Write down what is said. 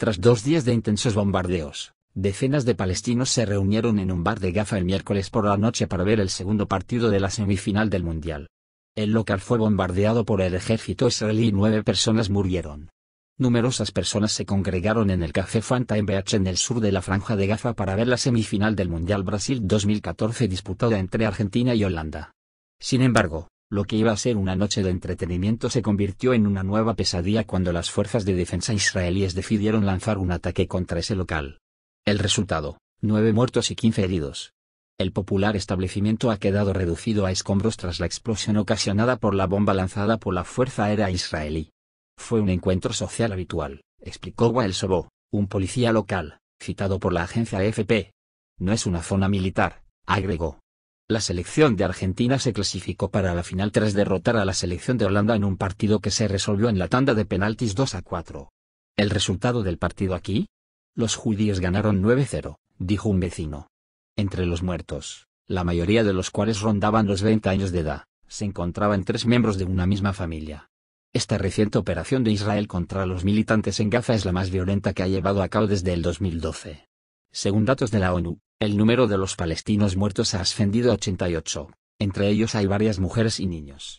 Tras dos días de intensos bombardeos, decenas de palestinos se reunieron en un bar de Gaza el miércoles por la noche para ver el segundo partido de la semifinal del Mundial. El local fue bombardeado por el ejército israelí y nueve personas murieron. Numerosas personas se congregaron en el Café Fanta en en el sur de la Franja de Gaza para ver la semifinal del Mundial Brasil 2014 disputada entre Argentina y Holanda. Sin embargo, lo que iba a ser una noche de entretenimiento se convirtió en una nueva pesadilla cuando las fuerzas de defensa israelíes decidieron lanzar un ataque contra ese local. El resultado, nueve muertos y quince heridos. El popular establecimiento ha quedado reducido a escombros tras la explosión ocasionada por la bomba lanzada por la Fuerza Aérea Israelí. Fue un encuentro social habitual, explicó Wael Sobo, un policía local, citado por la agencia AFP. No es una zona militar, agregó. La selección de Argentina se clasificó para la final tras derrotar a la selección de Holanda en un partido que se resolvió en la tanda de penaltis 2 a 4. ¿El resultado del partido aquí? Los judíos ganaron 9-0, dijo un vecino. Entre los muertos, la mayoría de los cuales rondaban los 20 años de edad, se encontraban tres miembros de una misma familia. Esta reciente operación de Israel contra los militantes en Gaza es la más violenta que ha llevado a cabo desde el 2012. Según datos de la ONU, el número de los palestinos muertos ha ascendido a 88, entre ellos hay varias mujeres y niños.